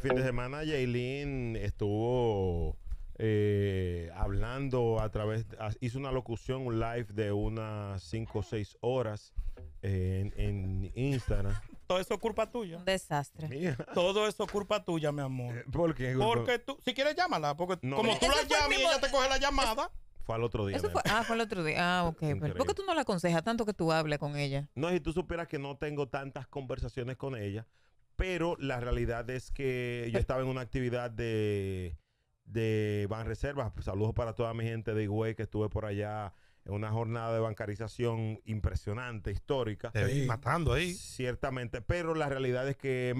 fin de semana Jaylin estuvo eh, hablando a través, hizo una locución, un live de unas 5 o 6 horas eh, en, en, Instagram. Todo eso es culpa tuya. desastre. Todo eso es culpa tuya, mi amor. Eh, ¿Por qué? Porque tú, si quieres llámala, porque como tú la llamas y ella te coge la llamada. Fue al otro día. ah, fue al otro día. Ah, ok. ¿Por qué tú no la aconsejas tanto que tú hables con ella? No, si tú supieras que no tengo tantas conversaciones con ella, pero la realidad es que yo estaba en una actividad de, de Banreservas. Saludos para toda mi gente de Higüey que estuve por allá en una jornada de bancarización impresionante, histórica. Te matando ahí. Ciertamente, pero la realidad es que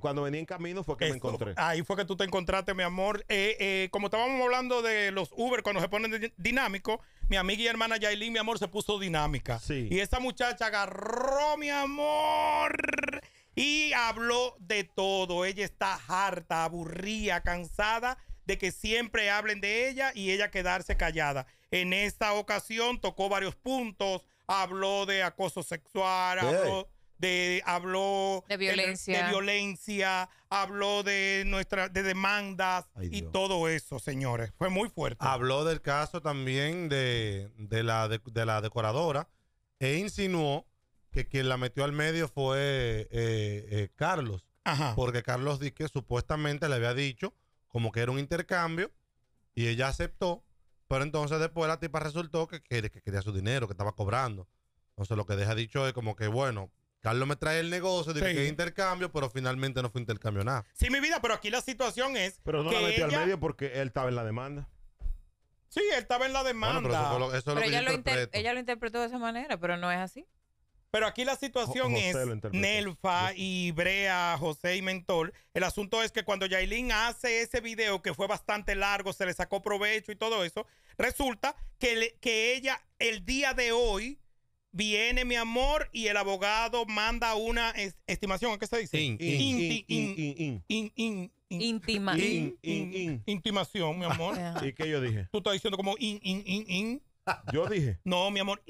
cuando venía en camino fue que me encontré. Ahí fue que tú te encontraste, mi amor. Eh, eh, como estábamos hablando de los Uber cuando se ponen dinámicos, mi amiga y hermana Yailin, mi amor, se puso dinámica. Y esa muchacha agarró, mi amor y habló de todo. Ella está harta, aburrida, cansada de que siempre hablen de ella y ella quedarse callada. En esta ocasión tocó varios puntos, habló de acoso sexual, habló de habló de violencia, habló de nuestra demandas y todo eso, señores. Fue muy fuerte. Habló del caso también de, la, de la decoradora e insinuó que quien la metió al medio fue eh, eh, Carlos. Ajá. Porque Carlos que supuestamente le había dicho como que era un intercambio y ella aceptó. Pero entonces después la tipa resultó que, quería su dinero, que estaba cobrando. Entonces lo que deja dicho es como que, bueno, Carlos me trae el negocio, dice que es intercambio, pero finalmente no fue intercambio nada. Sí, mi vida, pero aquí la situación es. Pero no la metió al medio porque él estaba en la demanda. Sí, él estaba en la demanda. pero ella lo interpretó de esa manera, pero no es así. Pero aquí la situación es Nelfa y Brea, José y Mentol. El asunto es que cuando Yailin hace ese video que fue bastante largo, se le sacó provecho y todo eso, resulta que, que ella el día de hoy viene mi amor y el abogado manda una estimación, ¿a qué se dice? Intimación. Intimación, mi amor. Ah. ¿Y qué yo dije? Tú estás diciendo como in, in, in, in. Yo dije. No, mi amor,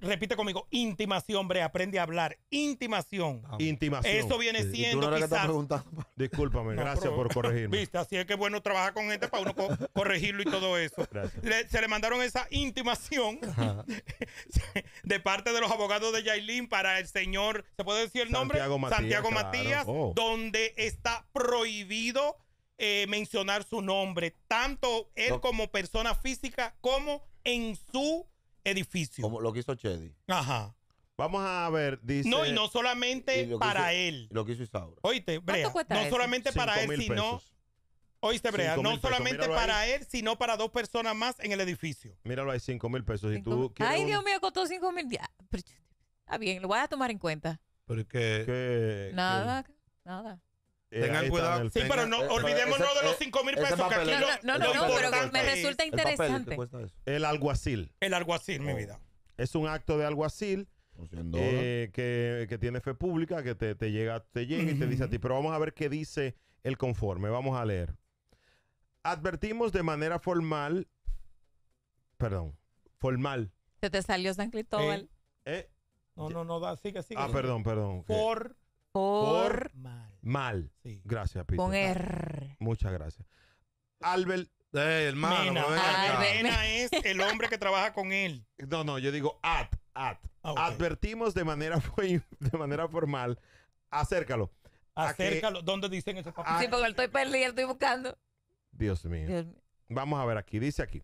repite conmigo, intimación, hombre, aprende a hablar. Intimación. Intimación. Eso viene siendo no Discúlpame, gracias por corregirme. Viste, así es que bueno trabajar con gente para uno corregirlo y todo eso. se le mandaron esa intimación de parte de los abogados de Yailin para el señor, ¿se puede decir el Santiago nombre? Matías, Santiago Matías, oh. donde está prohibido eh, mencionar su nombre, tanto él como persona física como en su edificio. Como lo que hizo Chedi. Ajá. Vamos a ver, dice. No, y no solamente para él. Lo que hizo Isaura. Oíste, Brea. No solamente para él, sino. Oíste, Brea. No solamente para él, sino para dos personas más en el edificio. Míralo, hay cinco mil pesos. Ay, Dios mío, costó cinco mil. Ya, Está bien, lo voy a tomar en cuenta. Porque que- Nada, nada. Eh, Tengan cuidado. Sí, pero no eh, eh, olvidémonos de los 5 mil pesos que aquí No, no, no, pero me resulta interesante. El alguacil. El alguacil, mi oh. vida. Es un acto de alguacil. que, que, tiene fe pública, que te, te llega, te llega y te dice a ti. Pero vamos a ver qué dice el conforme. Vamos a leer. Advertimos de manera formal. Perdón, formal. Se te salió San Cristóbal. no, no, no, sigue, sigue. Ah, perdón, perdón. Por, por formal. Mal. Gracias, Pito. Con R. Muchas gracias. Eh, Albert. Mena. es el hombre que trabaja con él. No, no, yo digo at. At. Ah, Advertimos de manera, de manera formal. Acércalo. Acércalo. ¿Dónde dicen esos papeles? Sí, porque estoy perdido, estoy buscando. Dios mío. Vamos a ver aquí. Dice aquí.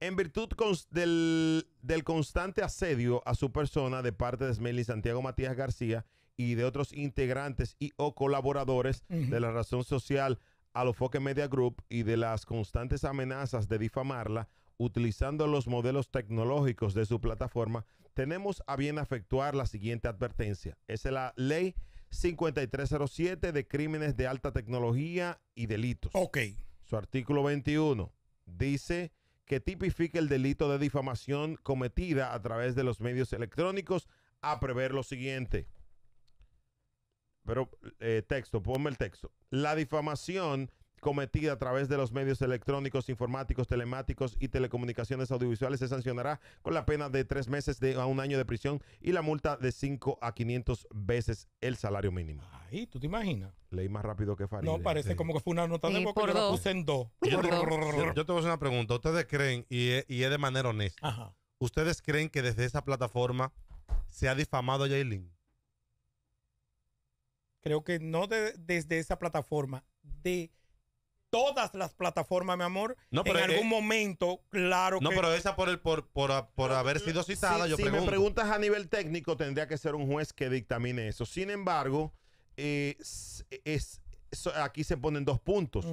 En virtud del, del, constante asedio a su persona de parte de Smelly Santiago Matías García y de otros integrantes y o colaboradores de la razón social a los Foque Media Group y de las constantes amenazas de difamarla utilizando los modelos tecnológicos de su plataforma, tenemos a bien efectuar la siguiente advertencia. Es la ley 5307 de crímenes de alta tecnología y delitos. Ok. Su artículo 21 dice que tipifica el delito de difamación cometida a través de los medios electrónicos a prever lo siguiente pero eh, texto, ponme el texto. La difamación cometida a través de los medios electrónicos, informáticos, telemáticos y telecomunicaciones audiovisuales se sancionará con la pena de tres meses de, a un año de prisión y la multa de 5 a 500 veces el salario mínimo. Ahí, ¿tú te imaginas? Leí más rápido que Farid. No, parece como que fue una nota de dos. Yo, te voy a hacer una pregunta. ¿Ustedes creen, y es, de manera honesta, ¿ustedes creen que desde esa plataforma se ha difamado a Jaylin? creo que no desde esa plataforma, de todas las plataformas, mi amor. No, pero en eh, algún momento, claro no, que. No, pero esa por, el, por, por, ah, por haber sido citada, si, yo Si me preguntas a nivel técnico, tendría que ser un juez que dictamine eso. Sin embargo, eh, es, aquí se ponen dos puntos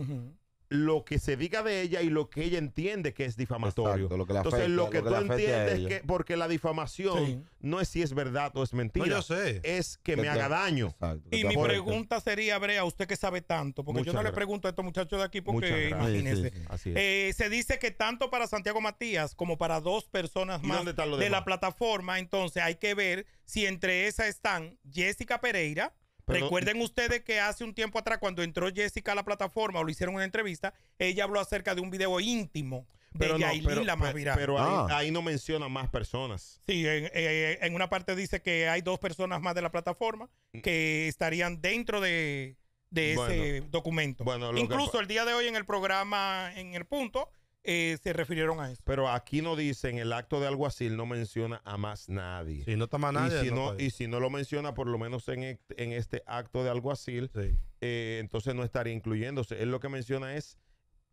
lo que se diga de ella y lo que ella entiende que es difamatorio. Entonces, lo que tú entiendes es que, porque la difamación no es si es verdad o es mentira, sé. es que, me haga daño. y mi pregunta sería, Brea, usted que sabe tanto, porque yo no le pregunto a estos muchachos de aquí, porque imagínese. eh, se dice que tanto para Santiago Matías como para dos personas más de la plataforma, entonces hay que ver si entre esas están Jessica Pereira Recuerden ustedes que hace un tiempo atrás, cuando entró Jessica a la plataforma o lo hicieron una entrevista, ella habló acerca de un video íntimo de pero la más viral. Pero ah. ahí, no menciona más personas. Sí, eh, en, una parte dice que hay dos personas más de la plataforma mm. que estarían dentro de, ese documento. Incluso el día de hoy en el programa, en el punto, eh, se refirieron a eso. Pero aquí no dicen, el acto de alguacil no menciona a más nadie. Si no está más nadie. Y si no, lo menciona, por lo menos en, e, este acto de alguacil, eh, entonces no estaría incluyéndose. Él lo que menciona es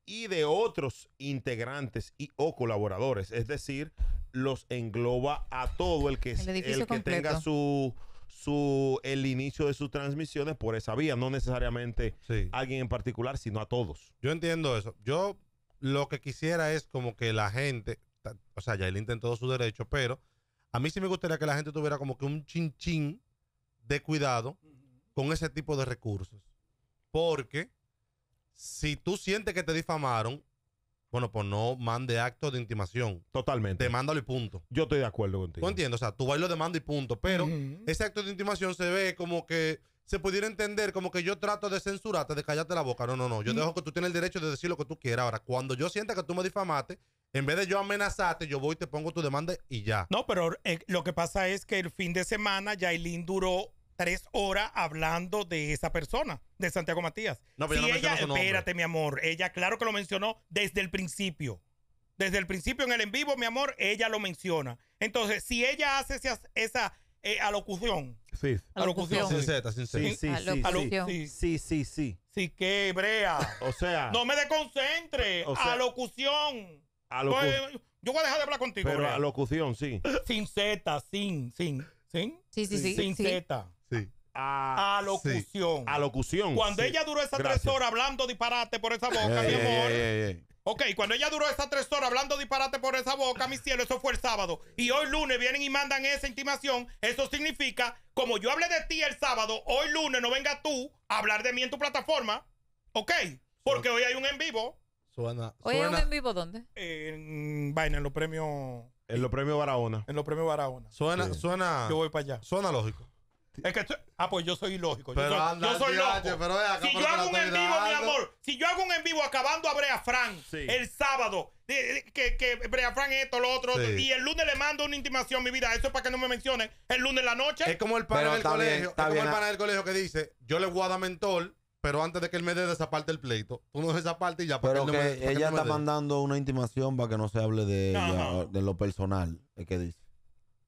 y de otros integrantes y o colaboradores. Es decir, los engloba a todo el que, el que tenga su su el inicio de sus transmisiones por esa vía, no necesariamente a alguien en particular, sino a todos. Yo entiendo eso. Yo lo que quisiera es como que la gente, o sea, ya él intentó su derecho, pero a mí sí me gustaría que la gente tuviera como que un chinchín de cuidado con ese tipo de recursos. Porque si tú sientes que te difamaron, bueno, pues no mande acto de intimación. Totalmente. Demándalo y punto. Yo estoy de acuerdo contigo. No entiendo, o sea, tú vas y lo demanda y punto. Pero ese acto de intimación se ve como que se pudiera entender como que yo trato de censurarte, de callarte la boca. No, no, no. Yo dejo que tú tienes el derecho de decir lo que tú quieras. Ahora, cuando yo sienta que tú me difamaste, en vez de yo amenazarte, yo voy, te pongo tu demanda y ya. No, pero eh, lo que pasa es que el fin de semana Yailin duró tres horas hablando de esa persona, de Santiago Matías. No, pero ella, espérate, mi amor, ella claro que lo mencionó desde el principio. Desde el principio en el en vivo, mi amor, ella lo menciona. Entonces, si ella hace esa a eh, alocución. Sí. Alocución. Sin Z, sin Z. Sí, sí, sí. Alocución. Sí, sí, sí. sí. Sí, que hebrea O sea. No me desconcentre. O alocución. Pues, yo voy a dejar de hablar contigo. Pero brea. alocución, sí. Sin Z, sin, sin, Sí, sí, sí. Sin Z. Sí. A, ah, alocución. Alocución. Cuando ella duró esas tres horas hablando disparate por esa boca, mi amor. Ok, cuando ella duró esas tres horas hablando disparate por esa boca, mi cielo, eso fue el sábado. Y hoy lunes vienen y mandan esa intimación. Eso significa, como yo hablé de ti el sábado, hoy lunes no venga tú a hablar de mí en tu plataforma. Ok, porque hoy hay un en vivo. Suena. ¿Hoy hay un en vivo dónde? En vaina, en los premios. En los premios Barahona. En los premios Barahona. Suena, suena. Yo voy para allá. Suena lógico. Es que ah, pues yo soy ilógico. Pero yo anda, loco. si yo hago un en vivo, mi amor, si yo hago un en vivo acabando a Brea Frank el sábado, que, que Brea Fran esto, lo otro, y el lunes le mando una intimación, mi vida, eso es para que no me mencionen, el lunes en la noche. Es como el pana del colegio, como el ah. pana del colegio que dice, yo le voy a mentor, pero antes de que él me dé de esa parte el pleito, tú no de esa parte y ya. Pero que, ella está mandando una intimación para que no se hable de, de lo personal, es que dice.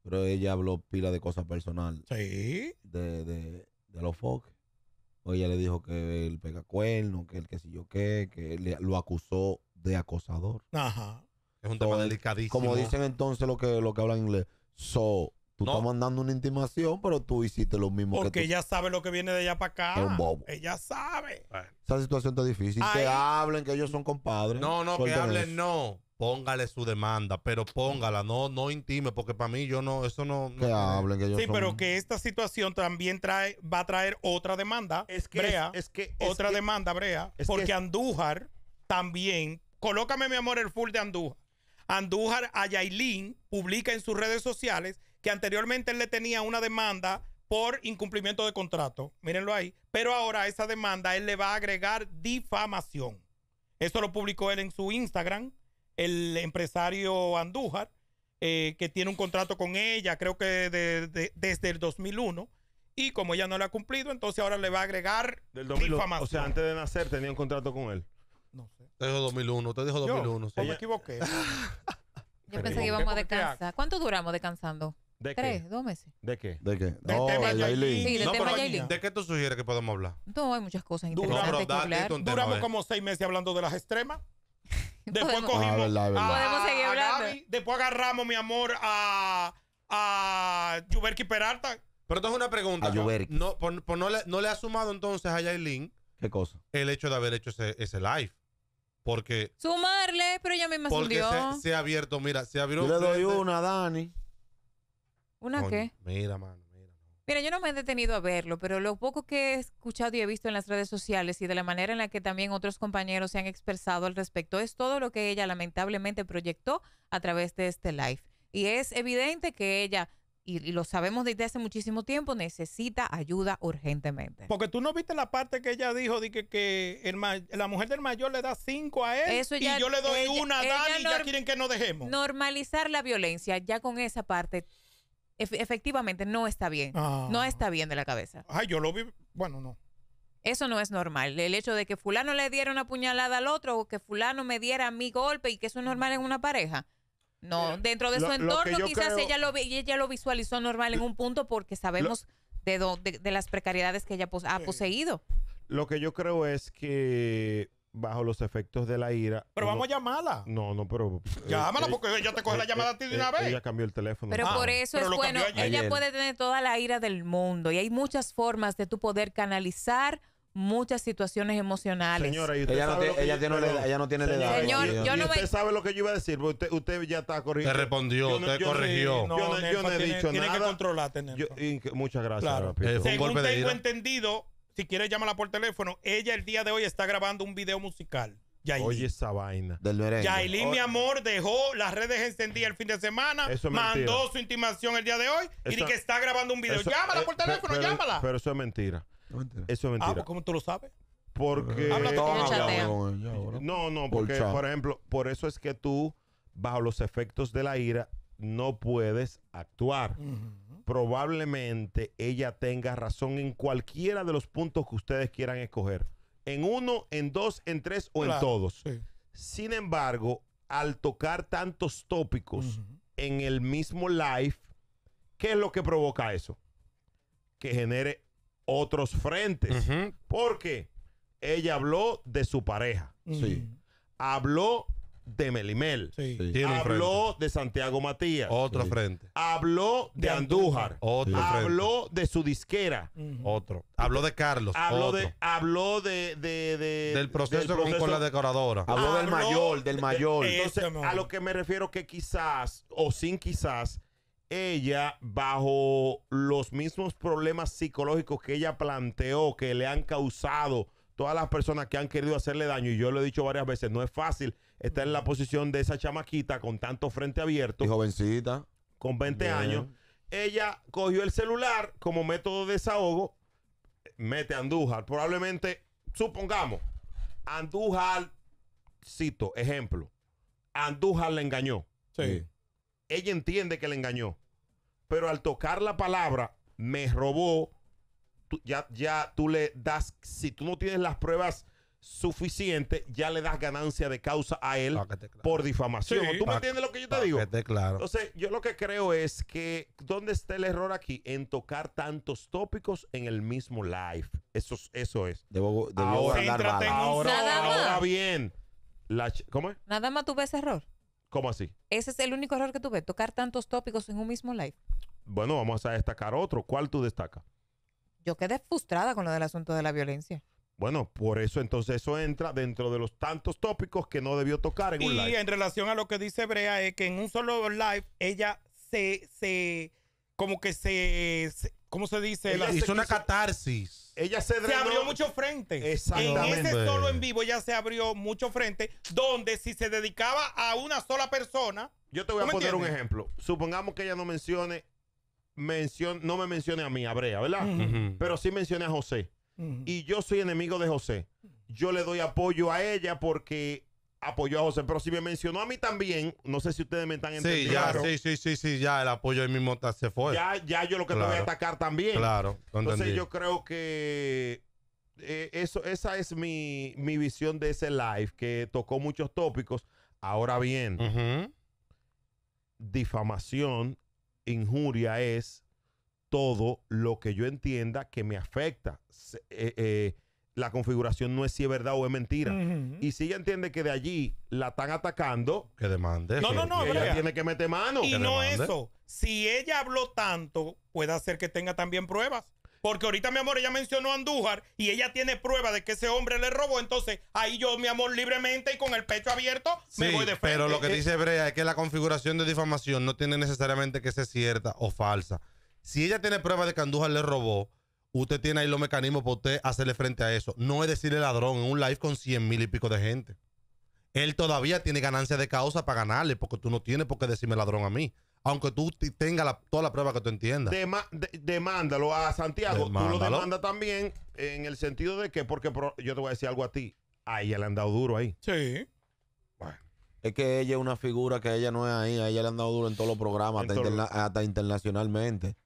Pero ella habló pila de cosas personal. Sí. De, de, de los Fox. O pues ella le dijo que él pega cuerno, que él qué sé yo qué, que él lo acusó de acosador. Ajá. Es un tema delicadísimo. Como dicen entonces lo que, lo que hablan inglés. So, tú estás mandando una intimación, pero tú hiciste lo mismo Porque que porque ella sabe lo que viene de allá para acá. Es un bobo. Ella sabe. Esa situación está difícil. Que hablen, que ellos son compadres. No, no, que hablen, no póngale su demanda, pero póngala, no, no intime, porque para mí yo no, eso no. Sí, pero que esta situación también trae, va a traer otra demanda, es que Brea, es, que, otra demanda, Brea, porque Andújar también, colócame mi amor el full de Andújar. Andújar a publica en sus redes sociales que anteriormente él le tenía una demanda por incumplimiento de contrato, mírenlo ahí, pero ahora a esa demanda él le va a agregar difamación. Eso lo publicó él en su Instagram el empresario Andújar, eh, que tiene un contrato con ella, creo que de, desde el 2001. Y como ella no lo ha cumplido, entonces ahora le va a agregar Del 2000, O sea, antes de nacer tenía un contrato con él. No sé. Te dijo 2001, te dijo 2001. Yo, me equivoqué. Yo pensé que íbamos a descansar. ¿Cuánto duramos descansando? ¿De Tres, dos meses. ¿De qué? ¿De qué? de de qué tú sugieres que podemos hablar? No, hay muchas cosas interesantes que hablar. Duramos como seis meses hablando de las extremas. Después cogimos ah, ah, A, podemos seguir hablando después agarramos, mi amor, a, a Yuberki Peralta. Pero esto es una pregunta. A no, por, no, le, no, le, ha sumado entonces a Yailin. ¿Qué cosa? El hecho de haber hecho ese, ese live. Porque. Sumarle, pero ella misma porque se, se, ha abierto, mira, se abrió. Yo le doy una Dani. ¿Una qué? Mira, man. Mira, yo no me he detenido a verlo, pero lo poco que he escuchado y he visto en las redes sociales y de la manera en la que también otros compañeros se han expresado al respecto es todo lo que ella lamentablemente proyectó a través de este live. Y es evidente que ella, y, lo sabemos desde hace muchísimo tiempo, necesita ayuda urgentemente. Porque tú no viste la parte que ella dijo de que, que la mujer del mayor le da cinco a él y yo le doy una a Dani y ya quieren que no dejemos. Normalizar la violencia, ya con esa parte efectivamente no está bien. No ah. está bien de la cabeza. Ay, yo lo vi, bueno, no. Eso no es normal. El hecho de que fulano le diera una puñalada al otro o que fulano me diera mi golpe y que eso es normal en una pareja. No, dentro de su entorno quizás ella, lo, ella lo visualizó normal en un punto porque sabemos de, de, las precariedades que ella ha poseído. Lo que yo creo es que bajo los efectos de la ira. Pero vamos a llamarla. No, no, pero. Eh, Llámala eh, porque ella te coge la eh, llamada a ti de una vez. Ella cambió el teléfono. Pero ah, por eso es bueno. Ella puede tener toda la ira del mundo y hay muchas formas de tú poder canalizar muchas situaciones emocionales. Señora, ella, no ella, tiene, ella, no tiene edad. Señor, yo, no usted sabe lo que yo iba a decir. Usted, usted ya está corrigiendo. Te respondió, te corrigió. No, yo no, he dicho tiene, nada. Tiene que controlar tener muchas gracias. Claro. Según tengo entendido, si quieres, llámala por teléfono. Ella el día de hoy está grabando un video musical. Oye esa vaina. Del mi amor, dejó las redes encendidas el fin de semana. mandó su intimación el día de hoy y dice que está grabando un video. llámala eh, por teléfono, llámala. Pero eso es mentira. Eso es mentira. Ah, pues, ¿cómo tú lo sabes? Porque. Con no, no, porque, por, ejemplo, por eso es que tú, bajo los efectos de la ira, no puedes actuar probablemente ella tenga razón en cualquiera de los puntos que ustedes quieran escoger. En uno, en dos, en tres o en todos. Sin embargo, al tocar tantos tópicos en el mismo live, ¿qué es lo que provoca eso? Que genere otros frentes. Porque ella habló de su pareja. sí. Habló de Melimel. Habló de Santiago Matías. Otro frente. Habló de, Andújar. Otro Habló de su disquera. Otro. Habló de Carlos. Habló de. Habló de, del, proceso con, la decoradora. Habló, del mayor, del mayor. Entonces, este a lo que me refiero que quizás, o sin quizás, ella, bajo los mismos problemas psicológicos que ella planteó, que le han causado todas las personas que han querido hacerle daño, y yo lo he dicho varias veces, no es fácil está en la posición de esa chamaquita con tanto frente abierto. Y jovencita. Con 20 años. Ella cogió el celular como método de desahogo. Mete a Andújar. Probablemente, supongamos, Andújar, cito, ejemplo. Andújar le engañó. Sí. Ella entiende que le engañó. Pero al tocar la palabra, me robó. ya, ya tú le das, si tú no tienes las pruebas suficiente, ya le das ganancia de causa a él por difamación. ¿Tú me entiendes lo que yo te digo? Entonces, yo lo que creo es que, ¿dónde está el error aquí? En tocar tantos tópicos en el mismo live. Eso, eso es. ahora, ahora, bien. ¿Cómo es? Nada más tú ves error. ¿Cómo así? Ese es el único error que tuve, tocar tantos tópicos en un mismo live. Bueno, vamos a destacar otro. ¿Cuál tú destacas? Yo quedé frustrada con lo del asunto de la violencia. Bueno, por eso entonces eso entra dentro de los tantos tópicos que no debió tocar en un live. Y en relación a lo que dice Brea, es que en un solo live ella se, se como que se, ¿cómo se dice? hizo una catarsis. Ella se, abrió mucho frente. Exactamente. En ese solo en vivo ella se abrió mucho frente, donde si se dedicaba a una sola persona. Yo te voy a poner un ejemplo. Supongamos que ella no mencione, no me mencione a mí, a Brea, ¿verdad? Pero sí mencione a José y yo soy enemigo de José. Yo le doy apoyo a ella porque apoyó a José, pero si me mencionó a mí también, no sé si ustedes me están entendiendo. Sí, ya, sí, sí, sí, sí, ya el apoyo ahí mismo se fue. Ya, ya yo lo que te voy a atacar también. Claro. Entonces yo creo que eh, eso, esa es mi, visión de ese live, que tocó muchos tópicos. Ahora bien, difamación, injuria es todo lo que yo entienda que me afecta. Eh, eh, la configuración no es si es verdad o es mentira. Y si ella entiende que de allí la están atacando, que demande. No, no, no. Ella tiene que meter mano. Y no eso. Si ella habló tanto, puede hacer que tenga también pruebas. Porque ahorita, mi amor, ella mencionó a Andújar y ella tiene prueba de que ese hombre le robó. Entonces, ahí yo, mi amor, libremente y con el pecho abierto, me voy de frente. Pero lo que dice Brea es que la configuración de difamación no tiene necesariamente que ser cierta o falsa. Si ella tiene pruebas de que Andújar le robó, usted tiene ahí los mecanismos para usted hacerle frente a eso. No es decirle ladrón en un live con 100 mil y pico de gente. Él todavía tiene ganancia de causa para ganarle, porque tú no tienes por qué decirme ladrón a mí. Aunque tú tengas toda la prueba que tú entiendas. demándalo a Santiago. Tú lo demandas también en el sentido de que, porque yo te voy a decir algo a ti. A ella le han dado duro ahí. Sí. Bueno. Es que ella es una figura que ella no es ahí. A ella le han dado duro en todos los programas, hasta internacionalmente.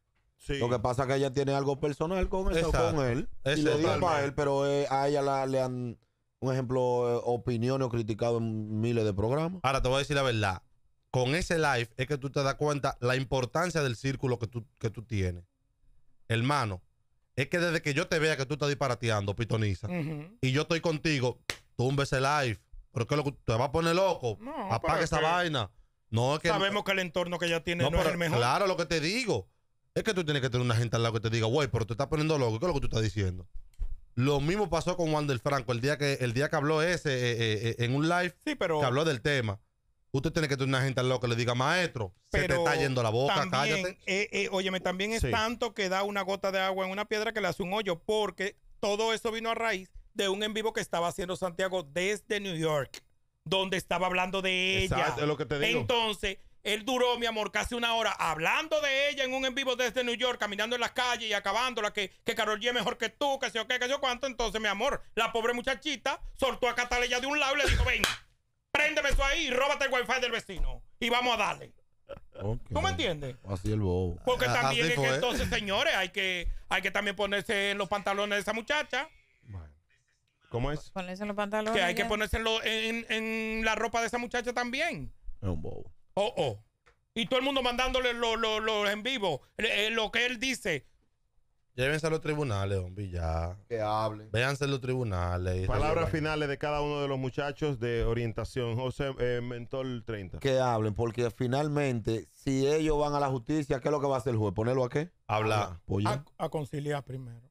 Lo que pasa es que ella tiene algo personal con, él. Y le dio para él, pero eh, a ella le han, un ejemplo, eh, opiniones o criticado en miles de programas. Ahora te voy a decir la verdad. Con ese live es que tú te das cuenta la importancia del círculo que tú, tienes. Hermano, es que desde que yo te vea que tú estás disparateando, pitoniza, y yo estoy contigo, tumbe ese live. Porque lo que te va a poner loco. Apaga esa vaina. No, Sabemos que el entorno que ella tiene no, es el mejor. Claro, lo que te digo. Es que tú tienes que tener una gente al lado que te diga, güey, pero te estás poniendo loco, ¿qué es lo que tú estás diciendo? Lo mismo pasó con Juan del Franco el día que, el día que habló ese eh, eh, eh, en un live que habló del tema. Usted tiene que tener una gente al lado que le diga, maestro, pero se te está yendo la boca, cállate. óyeme, también es tanto que da una gota de agua en una piedra que le hace un hoyo, porque todo eso vino a raíz de un en vivo que estaba haciendo Santiago desde New York, donde estaba hablando de ella. Exacto, es lo que te digo. Entonces, él duró, mi amor, casi una hora hablando de ella en un en vivo desde New York, caminando en las calles y acabándola, que, que Carol G mejor que tú, que sé yo qué, que yo cuánto. Entonces, mi amor, la pobre muchachita soltó a Cataleya de un lado y le dijo, ven, préndeme eso ahí y róbate el wifi del vecino. Y vamos a darle. ¿Cómo ¿Tú me entiendes? Así el bobo. Porque ah, también es entonces, señores, hay que, hay que también ponerse en los pantalones de esa muchacha. ¿Cómo es? Ponerse en los pantalones. Que hay que ponerse en la ropa de esa muchacha también. Es un bobo. Oh, oh. Y todo el mundo mandándole lo, en vivo, eh, lo que él dice. Llévense a los tribunales, hombre, ya. Que hablen. Véanse a los tribunales. Palabras finales de cada uno de los muchachos de orientación. José eh, Mentor 30. Que hablen, porque finalmente, si ellos van a la justicia, ¿qué es lo que va a hacer el juez? ¿Ponerlo a qué? Hablar. A, conciliar primero.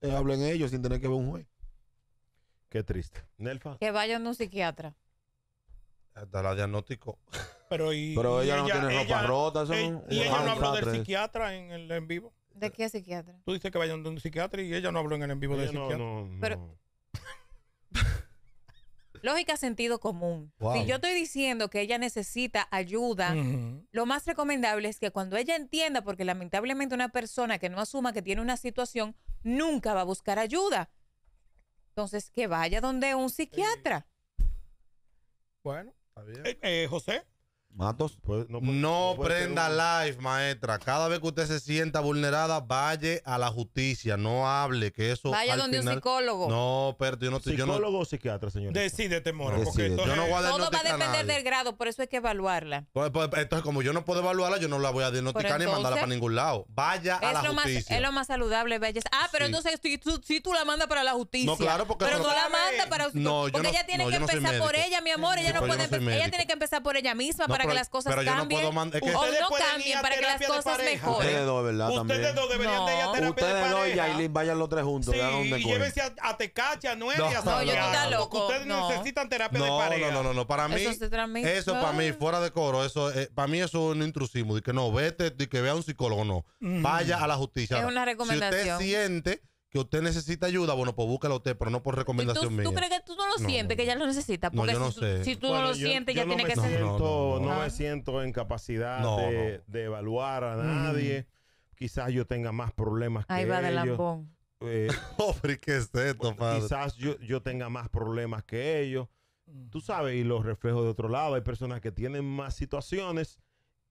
Eh, hablen ellos sin tener que ver un juez. Qué triste. Nelfa. Que vayan a un psiquiatra hasta eh, la diagnóstico. Pero, y, ella, no tiene ropa rota. y ella no habló del psiquiatra en el en vivo. ¿De qué psiquiatra? Tú dices que vaya de un psiquiatra y ella no habló en el en vivo de psiquiatra. Lógica, sentido común. Si yo estoy diciendo que ella necesita ayuda, lo más recomendable es que cuando ella entienda, porque lamentablemente una persona que no asuma que tiene una situación, nunca va a buscar ayuda. Entonces, que vaya donde un psiquiatra. Bueno. Eh, eh, José. Matos, pues, no, prenda live, maestra. Cada vez que usted se sienta vulnerada, vaya a la justicia, no hable, que eso. Vaya donde un psicólogo. No, pero yo no estoy. ¿Psicólogo o psiquiatra, señor? Decídete, Mora. yo no voy Todo va a depender del grado, por eso hay que evaluarla. Pues, pues, entonces, como yo no puedo evaluarla, yo no la voy a diagnosticar ni mandarla para ningún lado. Vaya a la justicia. Más, es lo más saludable, belleza. Ah, pero entonces si tú, si tú, la mandas para la justicia. No, claro, porque. Pero no la manda para. No, porque ella tiene que empezar por ella, mi amor. Ella no puede Ella tiene que empezar por ella misma para que las cosas pero cambien. Yo no puedo es que para que las cosas mejoren. Ustedes dos, ¿verdad? Ustedes dos deberían de ir a terapia Ustedes de dos y Aileen vayan los tres juntos. Sí, y llévense a, a a Noelia, no. a No, yo no loco. Ustedes necesitan terapia de pareja. No, no, no, no. Para mí, eso, para mí, fuera de coro, eso, eh, para mí eso es un intrusismo. De que no, vete, de que vea a un psicólogo, no. Mm. Vaya a la justicia. Es una recomendación. Si usted siente que usted necesita ayuda, bueno, pues búscalo usted, pero no por recomendación tú, mía. ¿Tú crees que tú no lo sientes, que ya lo necesitas? Porque no, yo no si, sé. si tú no lo sientes, ya tiene que ser. no, me siento en capacidad de, de, evaluar a mm. nadie. Quizás yo tenga más problemas Ahí que va ellos. de va Eh, Hombre, ¿qué es esto, padre? Quizás yo, yo tenga más problemas que ellos. Mm. Tú sabes, y los reflejos de otro lado. Hay personas que tienen más situaciones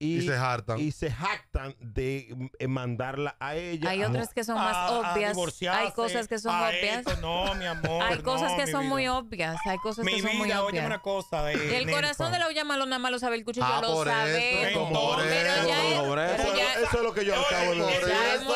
y, se jactan de eh, mandarla a ella. Hay otras que son más obvias. hay cosas que son obvias. no, mi amor. Hay cosas que son muy obvias. Hay cosas mi que son muy obvias. una cosa. Eh, el corazón de la malo nada más lo sabe el cuchillo, lo sabe. Eso, pero eso, es lo que yo acabo de decir. Ya es muy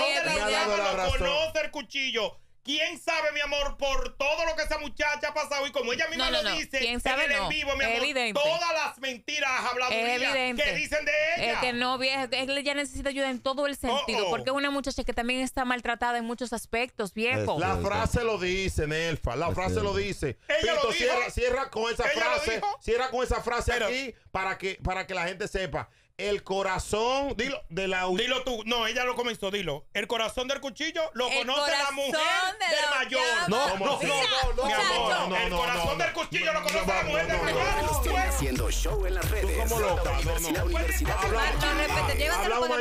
malo Conoce el cuchillo. ¿Quién sabe, mi amor, por todo lo que esa muchacha ha pasado y como ella misma lo dice ¿Quién sabe, en el en vivo, mi amor, Evidente. todas las mentiras habladurías que dicen de ella? Es que no, ella necesita ayuda en todo el sentido, porque es una muchacha que también está maltratada en muchos aspectos, viejo. La frase lo dice, Nelfa, la frase lo dice. Ella lo Cierra, cierra, con esa frase, cierra con esa frase aquí para que, para que la gente sepa. El corazón, dilo, de la Dilo tú, no, ella lo comenzó, dilo. El corazón del cuchillo lo conoce la mujer de del mayor. No, no, no, no, no, no, el corazón del cuchillo lo conoce la mujer del mayor. no no no no no no no no no, no. no no no no, no, no, no, no,